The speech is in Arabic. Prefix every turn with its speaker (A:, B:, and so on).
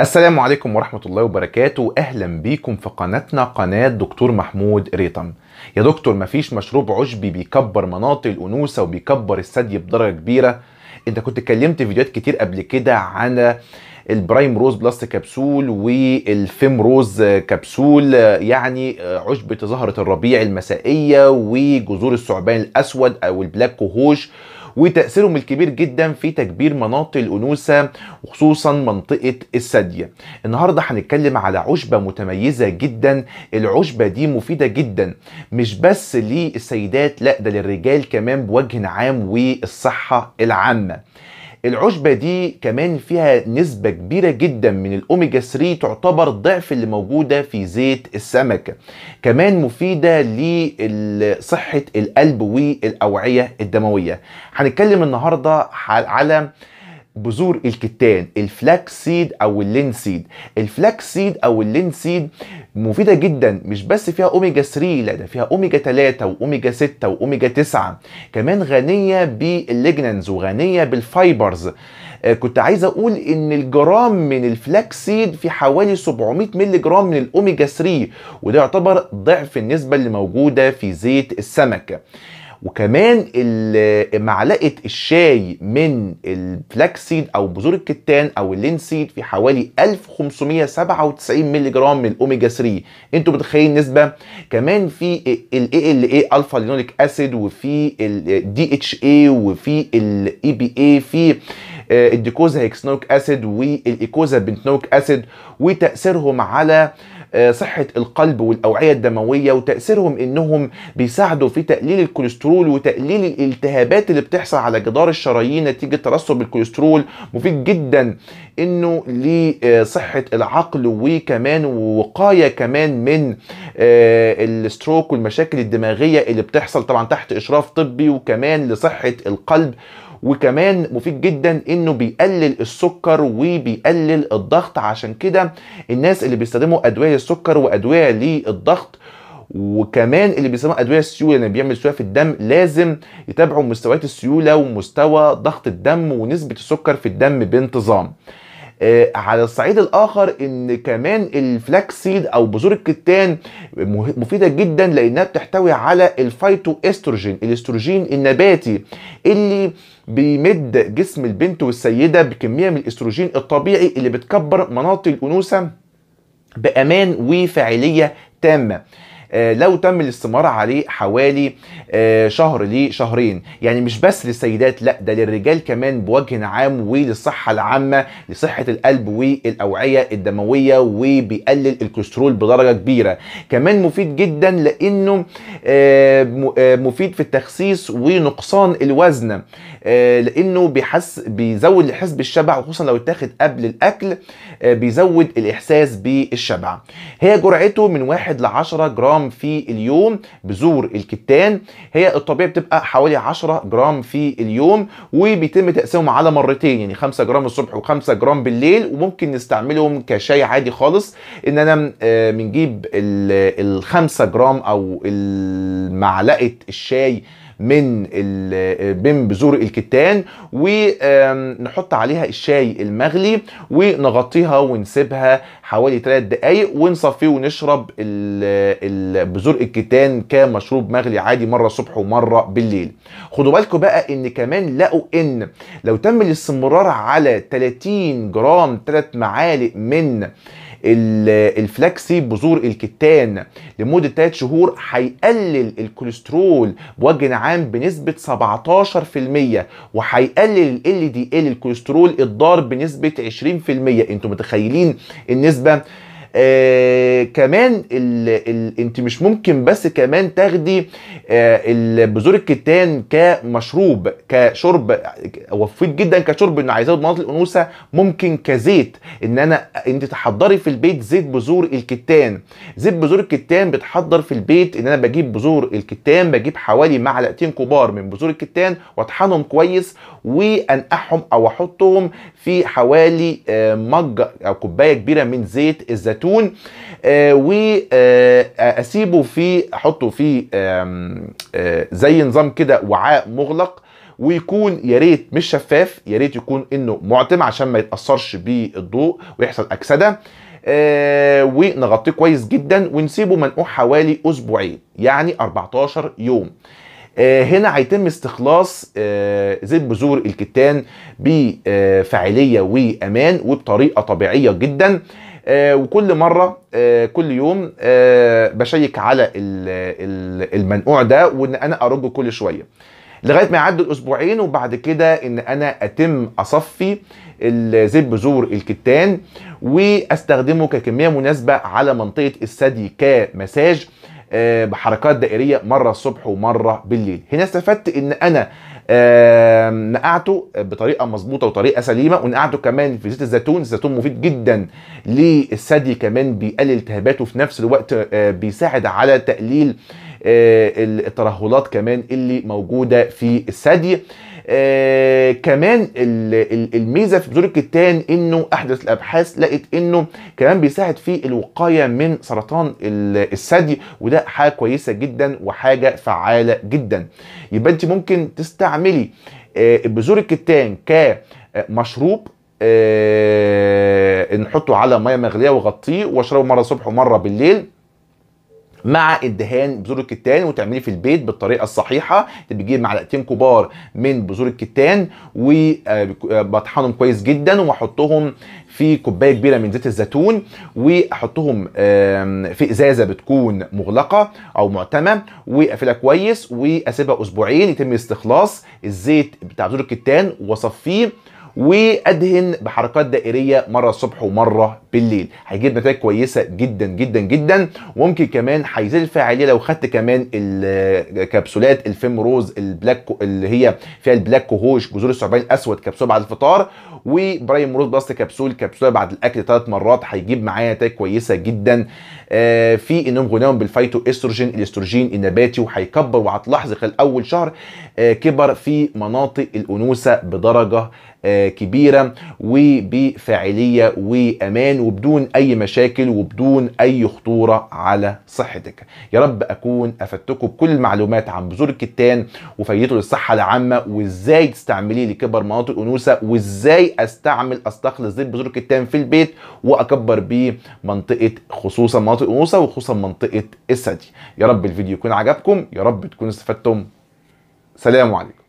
A: السلام عليكم ورحمة الله وبركاته أهلا بيكم في قناتنا قناة دكتور محمود ريتم يا دكتور مفيش مشروب عشبي بيكبر مناطق الأنوثة وبيكبر الثدي بدرجة كبيرة انت كنت اتكلمت في فيديوهات كتير قبل كده عن البرايم روز بلس كبسول والفيم روز كبسول يعني عشبة زهرة الربيع المسائية وجذور الثعبان الأسود أو البلاك كوهوش وتأثيرهم الكبير جدا في تكبير مناطق الأنوثة وخصوصا منطقة الثدي النهاردة هنتكلم على عشبة متميزة جدا العشبة دي مفيدة جدا مش بس للسيدات لا ده للرجال كمان بوجه عام والصحة العامة العشبه دي كمان فيها نسبه كبيره جدا من الاوميجا 3 تعتبر ضعف اللي موجوده في زيت السمكه كمان مفيده لصحه القلب والاوعيه الدمويه هنتكلم النهارده على بذور الكتان الفلاكس سيد او اللينسيد سيد الفلاكس سيد او اللينسيد سيد مفيده جدا مش بس فيها اوميجا 3 لا ده فيها اوميجا 3 واوميجا 6 واوميجا 9 كمان غنيه بالليجنانز وغنيه بالفايبرز آه، كنت عايز اقول ان الجرام من الفلاكس سيد في حوالي 700 مللي جرام من الاوميجا 3 وده يعتبر ضعف النسبه اللي موجوده في زيت السمك وكمان معلقه الشاي من الفلاكسيد او بذور الكتان او اللينسيد في حوالي 1597 مللي جرام من الاوميجا 3 انتوا متخيلين نسبه كمان في الاي ال اي الفا لينوليك اسيد وفي الدي اتش اي وفي الاي بي e اي في آه، الديكوزا هيكسنويك اسيد والايكوزا بنتنويك اسيد وتاثيرهم على آه آه، صحه القلب والاوعيه الدمويه وتاثيرهم انهم بيساعدوا في تقليل الكوليسترول وتقليل الالتهابات اللي بتحصل على جدار الشرايين نتيجه ترسب الكوليسترول مفيد جدا انه لصحه العقل وكمان وقايه كمان من آه، الستروك والمشاكل الدماغيه اللي بتحصل طبعا تحت اشراف طبي وكمان لصحه القلب وكمان مفيد جدا انه بيقلل السكر وبيقلل الضغط عشان كده الناس اللي بيستخدموا ادويه السكر وادويه للضغط وكمان اللي بيسموه ادويه السيوله اللي يعني بيعمل سيوله في الدم لازم يتابعوا مستويات السيوله ومستوى ضغط الدم ونسبه السكر في الدم بانتظام آه، على الصعيد الاخر ان كمان الفلاكس سيد او بذور الكتان مفيده جدا لانها بتحتوي على الفايتو استروجين الاستروجين النباتي اللي بيمد جسم البنت والسيده بكميه من الاستروجين الطبيعي اللي بتكبر مناطق الانوثه بامان وفاعليه تامه آه، لو تم الاستمرار عليه حوالي آه، شهر لشهرين يعني مش بس للسيدات لا ده للرجال كمان بوجه عام وللصحه العامه لصحه القلب والاوعيه الدمويه وبيقلل الكوليسترول بدرجه كبيره كمان مفيد جدا لانه آه، مفيد في التخسيس ونقصان الوزن آه، لانه بيحس بيزود الحس بالشبع وخصوصا لو اتاخد قبل الاكل آه، بيزود الاحساس بالشبع هي جرعته من 1 ل 10 جرام في اليوم بذور الكتان هي الطبيعي بتبقى حوالي 10 جرام في اليوم وبيتم تقسيمهم على مرتين يعني 5 جرام الصبح و5 جرام بالليل وممكن نستعملهم كشاي عادي خالص ان انا بنجيب آه، ال 5 جرام او معلقه الشاي من من بذور الكتان ونحط عليها الشاي المغلي ونغطيها ونسيبها حوالي 3 دقايق ونصفيه ونشرب بذور الكتان كمشروب مغلي عادي مره الصبح ومره بالليل خدوا بالكم بقى ان كمان لقوا ان لو تم الاستمرار على 30 جرام 3 معالق من الفلاكسي بذور الكتان لمده 3 شهور هيقلل الكوليسترول بوجه عام بنسبه 17% وهيقلل ال LDL الكوليسترول الضار بنسبه 20% انتوا متخيلين النسبه آه، كمان ال ال انت مش ممكن بس كمان تاخدي آه، بذور الكتان كمشروب كشرب وفيت جدا كشرب انه عايزاه بمناطق الانوثه ممكن كزيت ان انا انت تحضري في البيت زيت بذور الكتان زيت بذور الكتان بتحضر في البيت ان انا بجيب بذور الكتان بجيب حوالي معلقتين كبار من بذور الكتان واطحنهم كويس وانقعهم او احطهم في حوالي آه، مج او كوبايه كبيره من زيت الزيتون آه، واسيبه آه، في احطه في زي نظام كده وعاء مغلق ويكون يا ريت مش شفاف يا ريت يكون انه معتم عشان ما يتاثرش بالضوء ويحصل اكسده آه ونغطيه كويس جدا ونسيبه منقوع حوالي اسبوعين يعني 14 يوم آه، هنا هيتم استخلاص آه، زيت بذور الكتان بفاعليه وامان وبطريقه طبيعيه جدا آه، وكل مره كل يوم بشيك على المنقوع ده وان انا ارجه كل شويه لغايه ما يعدوا الاسبوعين وبعد كده ان انا اتم اصفي زيت بذور الكتان واستخدمه ككميه مناسبه على منطقه الثدي كمساج آه، بحركات دائريه مره الصبح ومره بالليل هنا استفدت ان انا آه، نقعته بطريقه مظبوطه وطريقه سليمه ونقعته كمان في زيت الزيتون الزيتون مفيد جدا للثدي كمان بيقلل التهاباته في نفس الوقت آه، بيساعد على تقليل الترهلات كمان اللي موجوده في الثدي آه كمان الميزه في بذور الكتان انه احدث الابحاث لقت انه كمان بيساعد في الوقايه من سرطان الثدي وده حاجه كويسه جدا وحاجه فعاله جدا يبقى انت ممكن تستعملي آه بذور الكتان كمشروب آه نحطه على ميه مغليه وغطيه واشربه مره الصبح ومره بالليل مع الدهان بذور الكتان وتعمليه في البيت بالطريقه الصحيحه بتجيب معلقتين كبار من بذور الكتان وبطحنهم آه، آه، كويس جدا واحطهم في كوبايه كبيره من زيت الزيتون واحطهم في ازازه بتكون مغلقه او معتمه واقفلها كويس واسيبها اسبوعين يتم استخلاص الزيت بتاع بذور الكتان واصفيه وادهن بحركات دائريه مره الصبح ومره بالليل هيجيب نتائج كويسه جدا جدا جدا وممكن كمان هيزيد الفاعليه لو خدت كمان الكبسولات الفيم روز البلاك اللي هي فيها البلاك وهوش بذور الثعبان الاسود كبسوله بعد الفطار وبرايم روز بلس كبسول كبسوله بعد الاكل ثلاث مرات هيجيب معايا نتائج كويسه جدا آه، في انهم غناهم بالفايتو استروجين الاستروجين النباتي وهيكبر وهتلاحظ خلال اول شهر آه، كبر في مناطق الانوثه بدرجه آه، كبيره وبفاعليه وامان وبدون اي مشاكل وبدون اي خطوره على صحتك يا رب اكون افدتكم بكل المعلومات عن بذور الكتان وفايدته للصحه العامه وازاي تستعمليه لكبر مناطق الانوثه وازاي استعمل استخلص زيت بذور الكتان في البيت واكبر بيه منطقه خصوصا مناطق الانوثه وخصوصا منطقه الثدي يا رب الفيديو يكون عجبكم يا رب تكونوا استفدتم سلام عليكم